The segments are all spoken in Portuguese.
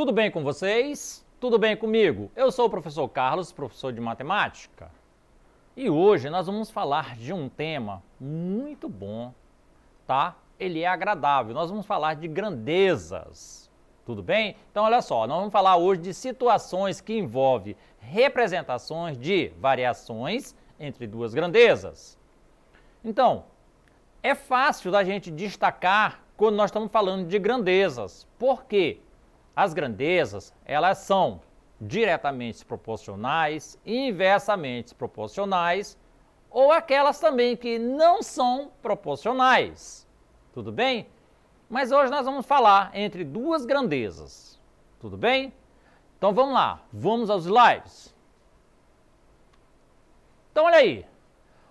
Tudo bem com vocês? Tudo bem comigo? Eu sou o professor Carlos, professor de matemática. E hoje nós vamos falar de um tema muito bom, tá? Ele é agradável. Nós vamos falar de grandezas. Tudo bem? Então olha só, nós vamos falar hoje de situações que envolvem representações de variações entre duas grandezas. Então, é fácil da gente destacar quando nós estamos falando de grandezas. Por quê? As grandezas, elas são diretamente proporcionais, inversamente proporcionais, ou aquelas também que não são proporcionais. Tudo bem? Mas hoje nós vamos falar entre duas grandezas. Tudo bem? Então vamos lá, vamos aos slides. Então olha aí,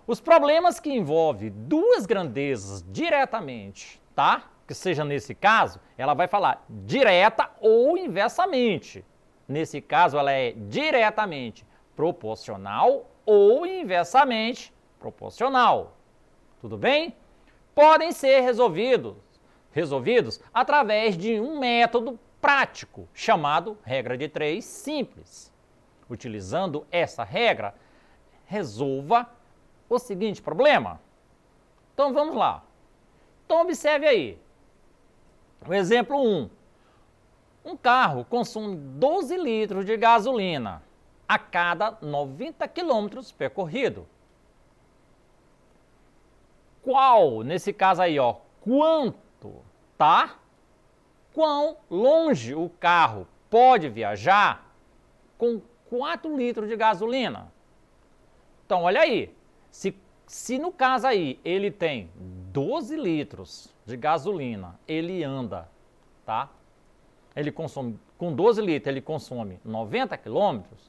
os problemas que envolvem duas grandezas diretamente, tá? que seja nesse caso, ela vai falar direta ou inversamente. Nesse caso, ela é diretamente proporcional ou inversamente proporcional. Tudo bem? Podem ser resolvidos, resolvidos através de um método prático chamado regra de três simples. Utilizando essa regra, resolva o seguinte problema. Então vamos lá. Então observe aí. O exemplo 1. Um carro consome 12 litros de gasolina a cada 90 quilômetros percorrido. Qual, nesse caso aí, ó, quanto, tá? Quão longe o carro pode viajar com 4 litros de gasolina? Então, olha aí, se, se no caso aí ele tem 12 litros de gasolina, ele anda, tá? Ele consome, com 12 litros ele consome 90 quilômetros,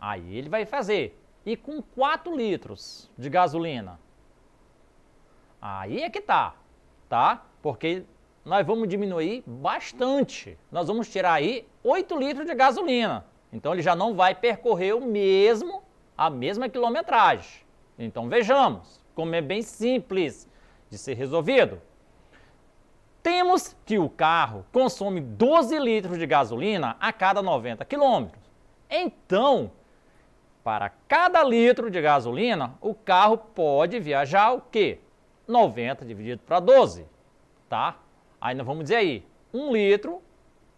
aí ele vai fazer. E com 4 litros de gasolina, aí é que tá, tá? Porque nós vamos diminuir bastante. Nós vamos tirar aí 8 litros de gasolina. Então ele já não vai percorrer o mesmo, a mesma quilometragem. Então vejamos, como é bem simples de ser resolvido. Temos que o carro consome 12 litros de gasolina a cada 90 quilômetros. Então, para cada litro de gasolina, o carro pode viajar o quê? 90 dividido para 12, tá? Aí nós vamos dizer aí, 1 litro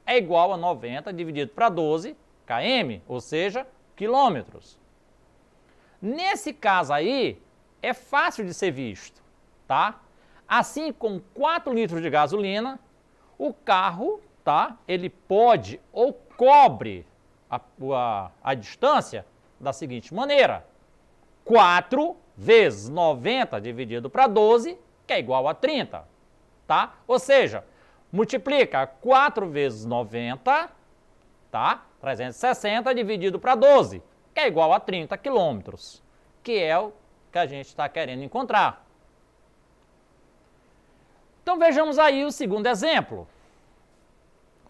é igual a 90 dividido para 12 km, ou seja, quilômetros. Nesse caso aí, é fácil de ser visto, tá? Assim, com 4 litros de gasolina, o carro, tá? Ele pode ou cobre a, a, a distância da seguinte maneira: 4 vezes 90 dividido para 12, que é igual a 30, tá? Ou seja, multiplica 4 vezes 90, tá? 360 dividido para 12, que é igual a 30 quilômetros, que é o que a gente está querendo encontrar. Então vejamos aí o segundo exemplo.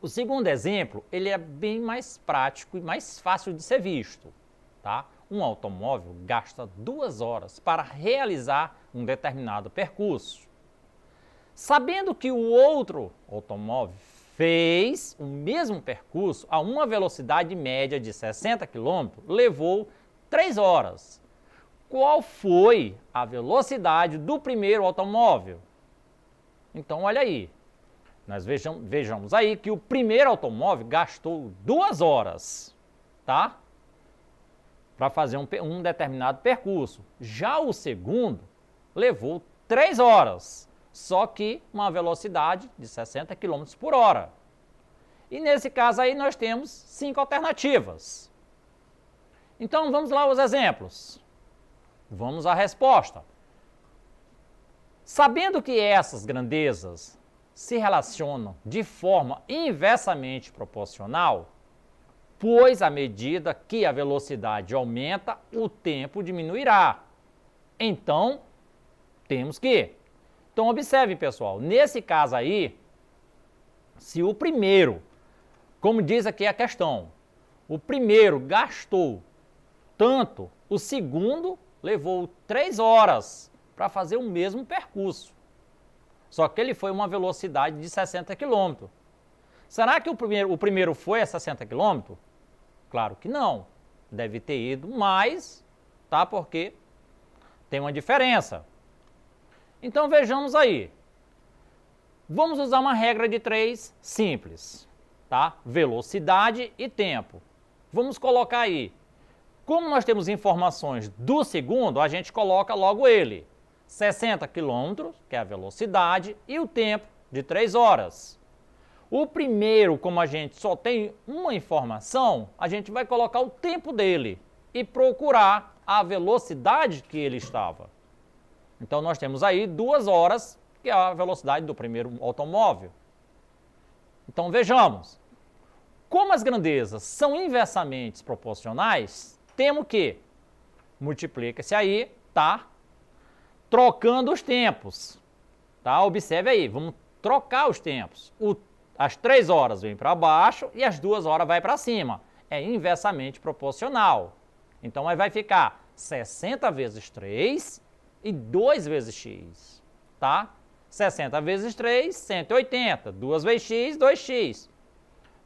O segundo exemplo, ele é bem mais prático e mais fácil de ser visto, tá? Um automóvel gasta duas horas para realizar um determinado percurso. Sabendo que o outro automóvel fez o mesmo percurso a uma velocidade média de 60 km, levou 3 horas. Qual foi a velocidade do primeiro automóvel? Então, olha aí. Nós vejam, vejamos aí que o primeiro automóvel gastou duas horas, tá? Para fazer um, um determinado percurso. Já o segundo levou três horas, só que uma velocidade de 60 km por hora. E nesse caso aí nós temos cinco alternativas. Então vamos lá os exemplos. Vamos à resposta. Sabendo que essas grandezas se relacionam de forma inversamente proporcional, pois à medida que a velocidade aumenta, o tempo diminuirá. Então, temos que. Então, observe, pessoal, nesse caso aí, se o primeiro, como diz aqui a questão, o primeiro gastou tanto, o segundo levou três horas para fazer o mesmo percurso. Só que ele foi uma velocidade de 60 km. Será que o primeiro, o primeiro foi a 60 km? Claro que não. Deve ter ido mais, tá? Porque tem uma diferença. Então vejamos aí. Vamos usar uma regra de três simples, tá? Velocidade e tempo. Vamos colocar aí. Como nós temos informações do segundo, a gente coloca logo ele. 60 km, que é a velocidade, e o tempo de 3 horas. O primeiro, como a gente só tem uma informação, a gente vai colocar o tempo dele e procurar a velocidade que ele estava. Então nós temos aí 2 horas, que é a velocidade do primeiro automóvel. Então vejamos. Como as grandezas são inversamente proporcionais, temos que multiplica-se aí, tá? trocando os tempos. Tá? Observe aí, vamos trocar os tempos. O, as três horas vem para baixo e as duas horas vai para cima. É inversamente proporcional. Então aí vai ficar 60 vezes 3 e 2 vezes x, tá? 60 vezes 3, 180. 2 vezes x, 2x.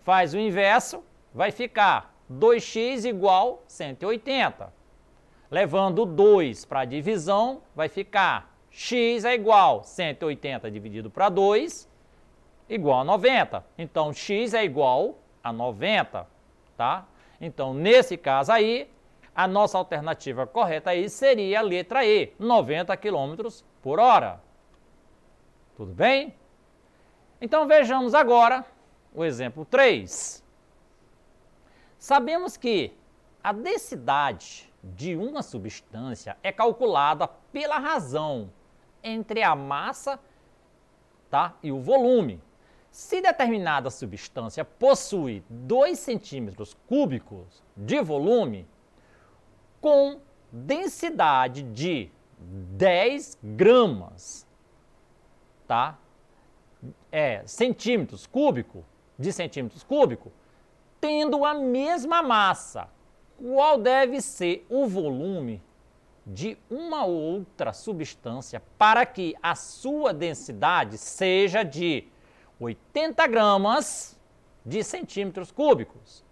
Faz o inverso, vai ficar 2x igual 180. Levando 2 para a divisão, vai ficar x é igual 180 dividido para 2, igual a 90. Então, x é igual a 90, tá? Então, nesse caso aí, a nossa alternativa correta aí seria a letra E, 90 km por hora. Tudo bem? Então, vejamos agora o exemplo 3. Sabemos que a densidade de uma substância é calculada pela razão entre a massa tá, e o volume. Se determinada substância possui 2 centímetros cúbicos de volume, com densidade de 10 gramas, tá? É, centímetros cúbico, de centímetros cúbico, tendo a mesma massa qual deve ser o volume de uma outra substância para que a sua densidade seja de 80 gramas de centímetros cúbicos.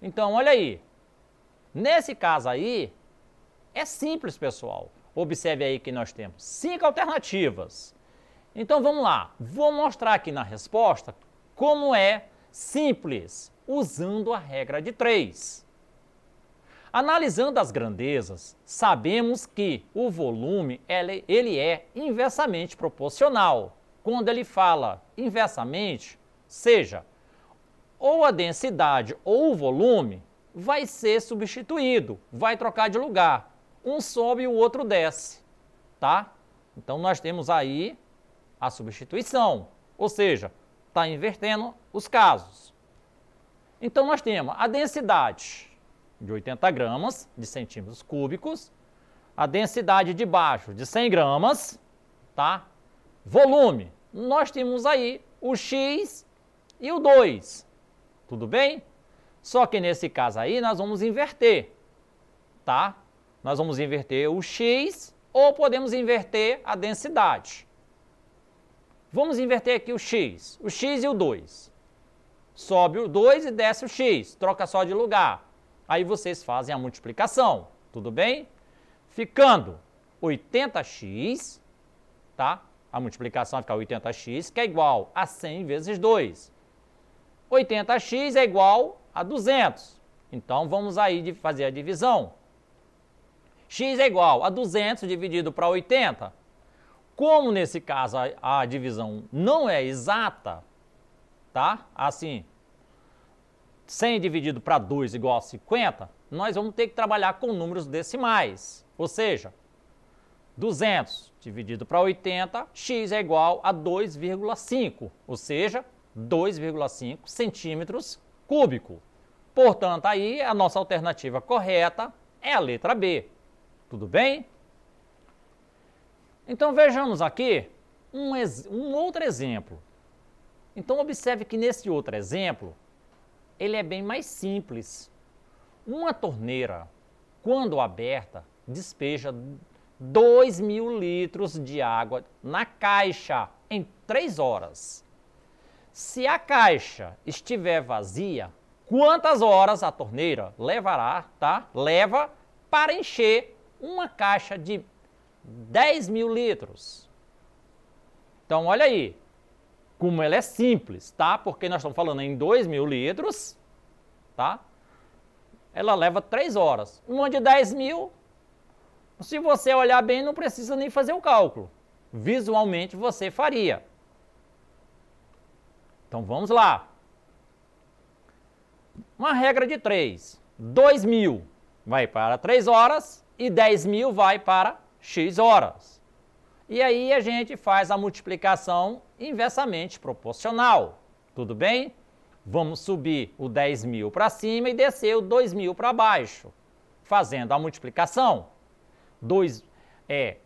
Então, olha aí. Nesse caso aí, é simples, pessoal. Observe aí que nós temos cinco alternativas. Então, vamos lá. Vou mostrar aqui na resposta como é simples, usando a regra de três. Analisando as grandezas, sabemos que o volume ele é inversamente proporcional. Quando ele fala inversamente, seja ou a densidade ou o volume vai ser substituído, vai trocar de lugar. Um sobe e o outro desce, tá? Então nós temos aí a substituição, ou seja, está invertendo os casos. Então nós temos a densidade de 80 gramas de centímetros cúbicos, a densidade de baixo de 100 gramas, tá? Volume, nós temos aí o x e o 2, tudo bem? Só que nesse caso aí nós vamos inverter, tá? Nós vamos inverter o x ou podemos inverter a densidade. Vamos inverter aqui o x, o x e o 2. Sobe o 2 e desce o x, troca só de lugar. Aí vocês fazem a multiplicação, tudo bem? Ficando 80x, tá? A multiplicação vai ficar 80x, que é igual a 100 vezes 2. 80x é igual a 200. Então, vamos aí de fazer a divisão. x é igual a 200 dividido para 80. Como, nesse caso, a, a divisão não é exata, tá? Assim, 100 dividido para 2 igual a 50, nós vamos ter que trabalhar com números decimais. Ou seja, 200 dividido para 80, x é igual a 2,5, ou seja, 2,5 centímetros cúbico. Portanto, aí a nossa alternativa correta é a letra B. Tudo bem? Então vejamos aqui um, um outro exemplo. Então observe que nesse outro exemplo, ele é bem mais simples. Uma torneira, quando aberta, despeja 2 mil litros de água na caixa em 3 horas. Se a caixa estiver vazia, quantas horas a torneira levará, tá? Leva para encher uma caixa de 10 mil litros. Então, olha aí, como ela é simples, tá? Porque nós estamos falando em 2 mil litros, tá? Ela leva 3 horas. Uma de 10 mil, se você olhar bem, não precisa nem fazer o cálculo. Visualmente você faria. Então vamos lá. Uma regra de 3. 2 mil vai para 3 horas e 10 mil vai para X horas. E aí a gente faz a multiplicação inversamente proporcional. Tudo bem? Vamos subir o 10 mil para cima e descer o 2 mil para baixo, fazendo a multiplicação. 2 é.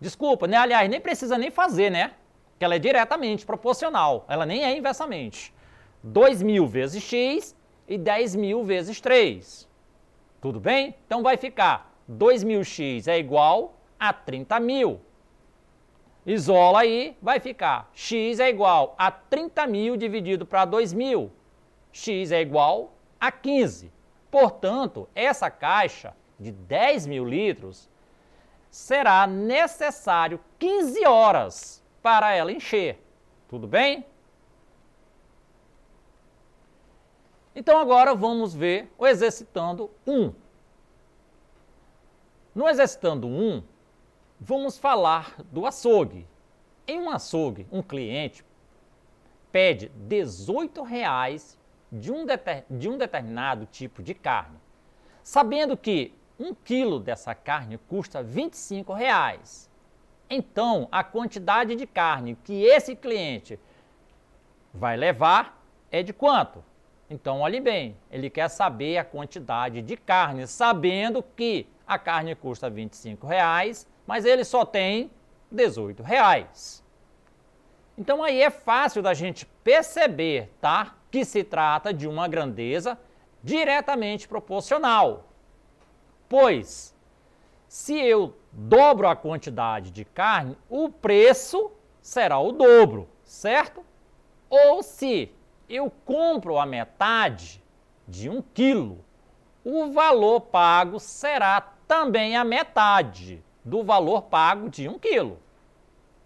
Desculpa, né? Aliás, nem precisa nem fazer, né? Que ela é diretamente proporcional, ela nem é inversamente. 2 mil vezes x e 10 mil vezes 3. Tudo bem? Então vai ficar 2.000x é igual a 30 mil. Isola aí, vai ficar x é igual a 30 mil dividido para 2 mil. x é igual a 15. Portanto, essa caixa de 10 mil litros será necessário 15 horas para ela encher. Tudo bem? Então agora vamos ver o exercitando 1. No exercitando 1, Vamos falar do açougue. Em um açougue, um cliente pede R$ 18,00 de um, de um determinado tipo de carne, sabendo que um quilo dessa carne custa R$ 25,00. Então, a quantidade de carne que esse cliente vai levar é de quanto? Então, olhe bem, ele quer saber a quantidade de carne, sabendo que a carne custa R$ 25,00 mas ele só tem 18 reais. Então aí é fácil da gente perceber, tá? Que se trata de uma grandeza diretamente proporcional. Pois, se eu dobro a quantidade de carne, o preço será o dobro, certo? Ou se eu compro a metade de um quilo, o valor pago será também a metade do valor pago de um quilo.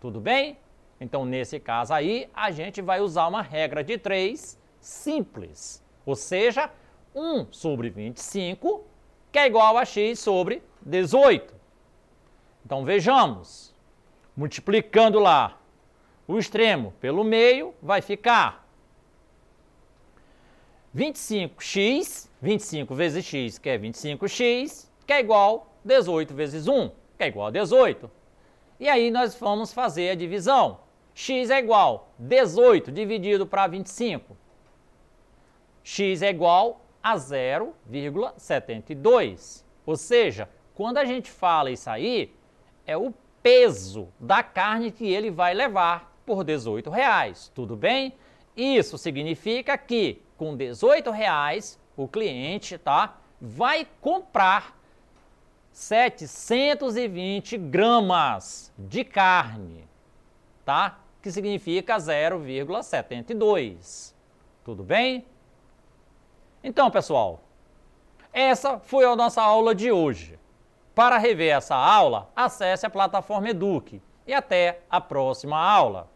Tudo bem? Então, nesse caso aí, a gente vai usar uma regra de 3 simples, ou seja, 1 sobre 25, que é igual a x sobre 18. Então, vejamos, multiplicando lá o extremo pelo meio, vai ficar 25x, 25 vezes x, que é 25x, que é igual a 18 vezes 1 que é igual a 18. E aí nós vamos fazer a divisão. x é igual 18 dividido para 25. x é igual a 0,72. Ou seja, quando a gente fala isso aí, é o peso da carne que ele vai levar por 18 reais, tudo bem? Isso significa que com 18 reais o cliente tá, vai comprar 720 gramas de carne, tá? Que significa 0,72. Tudo bem? Então, pessoal, essa foi a nossa aula de hoje. Para rever essa aula, acesse a plataforma Eduque e até a próxima aula.